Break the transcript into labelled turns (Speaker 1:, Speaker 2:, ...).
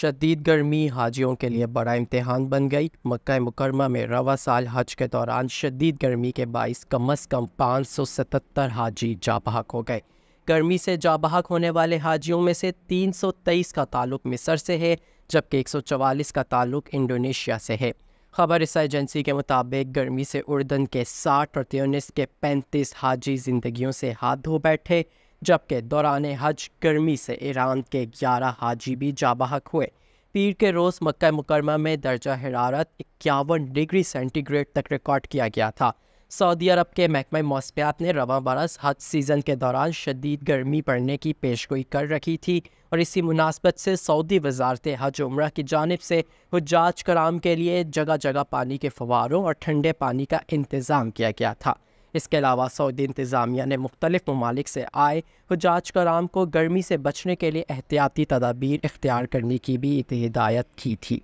Speaker 1: शदीद गर्मी हाजियों के लिए बड़ा इम्तहान बन गई मक्का मुकरमा में रवा साल हज के दौरान शदीद गर्मी के बायस कम अज़ कम पाँच सौ सतहत्तर हाजी जाबहक हो गए गर्मी से जाबहक होने वाले हाजियों में से तीन सौ तेईस का ताल्लुक मिसर से है जबकि एक सौ चवालीस का ताल्लुक इंडोनेशिया से है खबर इस एजेंसी के मुताबिक गर्मी से उर्दन के साठ और त्योनिस के पैंतीस हाजी ज़िंदगी से हाथ धो बैठे जबकि दौरान हज गर्मी से ईरान के ग्यारह हाजी भी जाबहक हुए पीर के रोज़ मक्का मुकरमा में दर्जा हरारत इक्यावन डिग्री सेंटीग्रेड तक रिकॉर्ड किया गया था सऊदी अरब के महकमा मौसमियात ने रवा बरस हज सीज़न के दौरान शदीद गर्मी पड़ने की पेशगोई कर रखी थी और इसी मुनासबत से सऊदी वजारत हज उम्र की जानब से हजाज कराम के लिए जगह जगह पानी के फवारों और ठंडे पानी का इंतज़ाम किया गया था इसके अलावा सऊदी इंतज़ामिया ने मुख्तलिफ ममालिक से आए हजाज कराम को गर्मी से बचने के लिए एहतियाती तदाबीर इख्तियार करने की भी हिदायत की थी